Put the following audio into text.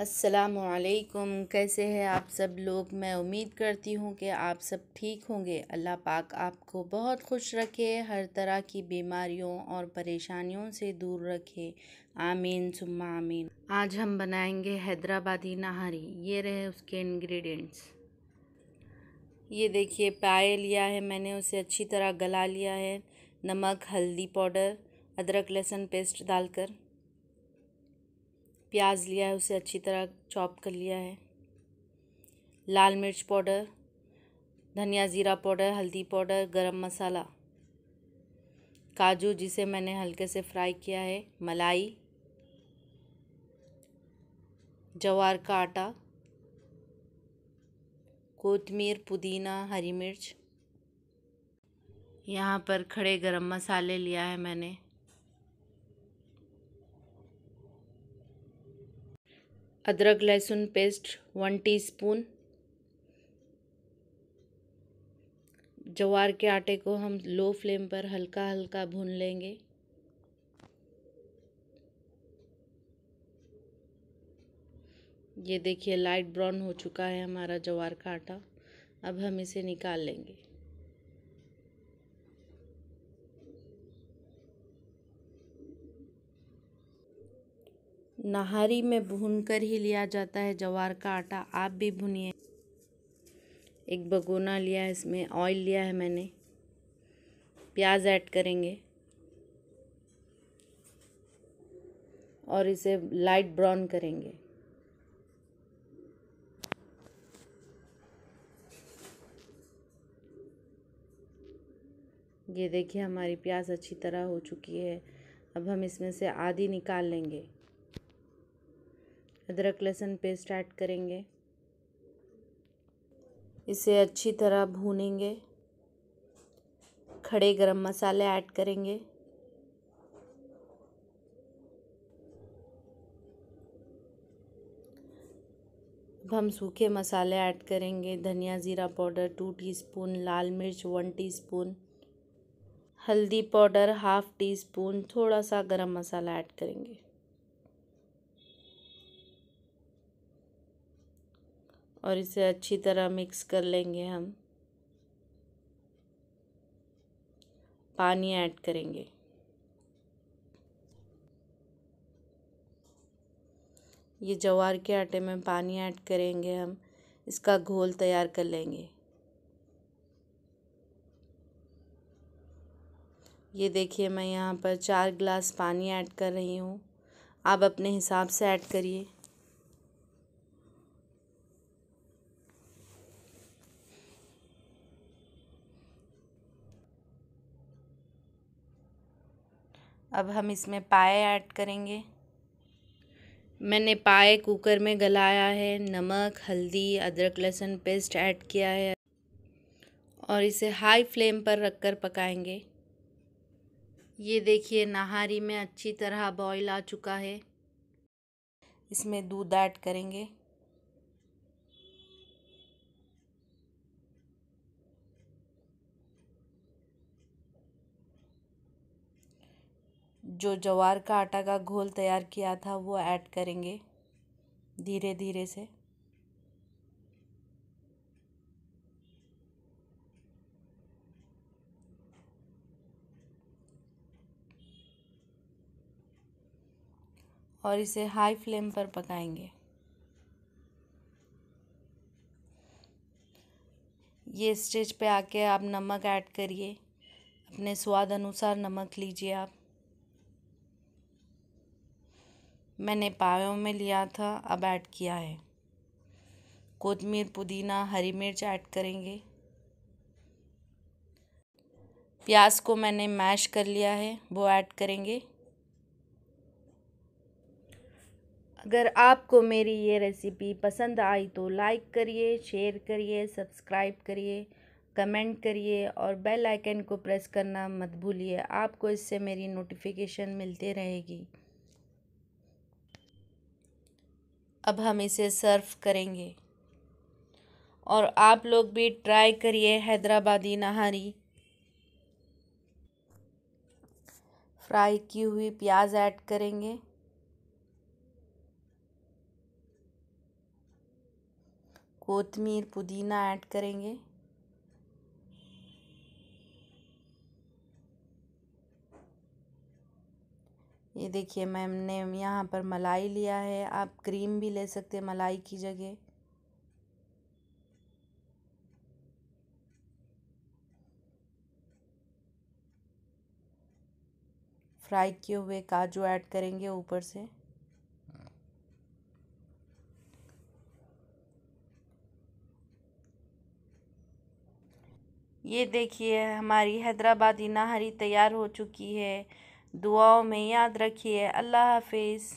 असलकुम कैसे हैं आप सब लोग मैं उम्मीद करती हूँ कि आप सब ठीक होंगे अल्लाह पाक आपको बहुत खुश रखे हर तरह की बीमारियों और परेशानियों से दूर रखे आमीन सुम्मा आमीन आज हम बनाएंगे हैदराबादी नहारी ये रहे उसके इंग्रेडिएंट्स ये देखिए पाए लिया है मैंने उसे अच्छी तरह गला लिया है नमक हल्दी पाउडर अदरक लहसुन पेस्ट डालकर प्याज लिया है उसे अच्छी तरह चॉप कर लिया है लाल मिर्च पाउडर धनिया ज़ीरा पाउडर हल्दी पाउडर गरम मसाला काजू जिसे मैंने हल्के से फ्राई किया है मलाई जवार का आटा कोतमीर पुदीना हरी मिर्च यहाँ पर खड़े गरम मसाले लिया है मैंने अदरक लहसुन पेस्ट वन टीस्पून जवार के आटे को हम लो फ्लेम पर हल्का हल्का भून लेंगे ये देखिए लाइट ब्राउन हो चुका है हमारा जवार का आटा अब हम इसे निकाल लेंगे नहारी में भूनकर ही लिया जाता है जवार का आटा आप भी भुनिए एक भगोना लिया है इसमें ऑयल लिया है मैंने प्याज ऐड करेंगे और इसे लाइट ब्राउन करेंगे ये देखिए हमारी प्याज अच्छी तरह हो चुकी है अब हम इसमें से आधी निकाल लेंगे अदरक लहसुन पेस्ट ऐड करेंगे इसे अच्छी तरह भूनेंगे खड़े गरम मसाले ऐड करेंगे अब हम सूखे मसाले ऐड करेंगे धनिया ज़ीरा पाउडर टू टीस्पून लाल मिर्च वन टीस्पून हल्दी पाउडर हाफ़ टी स्पून थोड़ा सा गरम मसाला ऐड करेंगे और इसे अच्छी तरह मिक्स कर लेंगे हम पानी ऐड करेंगे ये जवार के आटे में पानी ऐड करेंगे हम इसका घोल तैयार कर लेंगे ये देखिए मैं यहाँ पर चार गिलास पानी ऐड कर रही हूँ आप अपने हिसाब से ऐड करिए अब हम इसमें पाए ऐड करेंगे मैंने पाए कुकर में गलाया है नमक हल्दी अदरक लहसुन पेस्ट ऐड किया है और इसे हाई फ्लेम पर रखकर पकाएंगे ये देखिए नहारी में अच्छी तरह बॉईल आ चुका है इसमें दूध ऐड करेंगे जो जवार का आटा का घोल तैयार किया था वो ऐड करेंगे धीरे धीरे से और इसे हाई फ्लेम पर पकाएंगे ये स्टेज पे आके आप नमक ऐड करिए अपने स्वाद अनुसार नमक लीजिए आप मैंने पायों में लिया था अब ऐड किया है कोतमीर पुदीना हरी मिर्च ऐड करेंगे प्याज को मैंने मैश कर लिया है वो ऐड करेंगे अगर आपको मेरी ये रेसिपी पसंद आई तो लाइक करिए शेयर करिए सब्सक्राइब करिए कमेंट करिए और बेल आइकन को प्रेस करना मत भूलिए आपको इससे मेरी नोटिफिकेशन मिलती रहेगी अब हम इसे सर्व करेंगे और आप लोग भी ट्राई करिए हैदराबादी नहारी फ्राई की हुई प्याज ऐड करेंगे कोतमीर पुदीना ऐड करेंगे ये देखिए मैम ने यहाँ पर मलाई लिया है आप क्रीम भी ले सकते हैं मलाई की जगह फ्राई किए हुए काजू ऐड करेंगे ऊपर से ये देखिए हमारी हैदराबादी नाहरी तैयार हो चुकी है दुआओं में याद रखिए अल्लाह हाफिज़